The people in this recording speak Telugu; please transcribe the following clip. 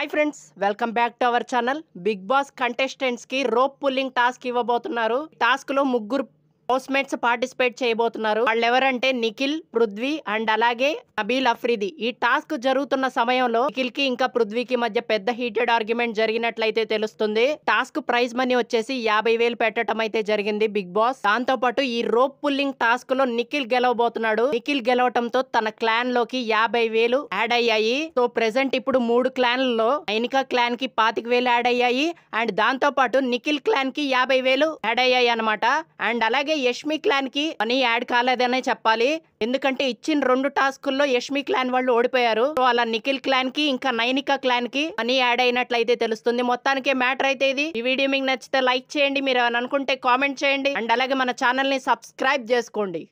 hi friends welcome back to our channel Bigg Boss contestants కి రోప్ పుల్లింగ్ టాస్క్ ఇవ్వబోతున్నారు టాస్క్ లో ముగ్గురు మేట్స్ పార్టిసిపేట్ చేయబోతున్నారు వాళ్ళు ఎవరంటే నిఖిల్ పృథ్వీ అండ్ అలాగే నబీల్ అఫ్రిది ఈ టాస్క్ జరుగుతున్న సమయంలో నిఖిల్ కి ఇంకా పృథ్వీకి మధ్య పెద్ద హీటెడ్ ఆర్గ్యుమెంట్ జరిగినట్లయితే తెలుస్తుంది టాస్క్ ప్రైజ్ మనీ వచ్చేసి యాభై వేలు పెట్టడం అయితే జరిగింది బిగ్ బాస్ దాంతో పాటు ఈ రోప్ పుల్లింగ్ టాస్క్ లో నిఖిల్ గెలవబోతున్నాడు నిఖిల్ గెలవటంతో తన క్లాన్ లోకి యాభై వేలు యాడ్ అయ్యాయి సో ప్రెసెంట్ ఇప్పుడు మూడు క్లాన్ లో ఐనికా క్లాన్ కి పాతిక వేలు యాడ్ అయ్యాయి అండ్ దాంతో పాటు నిఖిల్ క్లాన్ కి యాభై వేలు యాడ్ అయ్యాయి అనమాట అండ్ అలాగే యష్మి క్లాన్ కి మనీ యాడ్ కాలేదనే చెప్పాలి ఎందుకంటే ఇచ్చిన రెండు టాస్కుల్లో యష్మి క్లాన్ వాళ్ళు ఓడిపోయారు సో అలా నిఖిల్ క్లాన్ కి ఇంకా నైనిక క్లాన్ కి మనీ యాడ్ అయినట్లయితే తెలుస్తుంది మొత్తానికి మ్యాటర్ అయితే ఇది ఈ వీడియో మీకు నచ్చితే లైక్ చేయండి మీరు అనుకుంటే కామెంట్ చేయండి అండ్ అలాగే మన ఛానల్ ని సబ్స్క్రైబ్ చేసుకోండి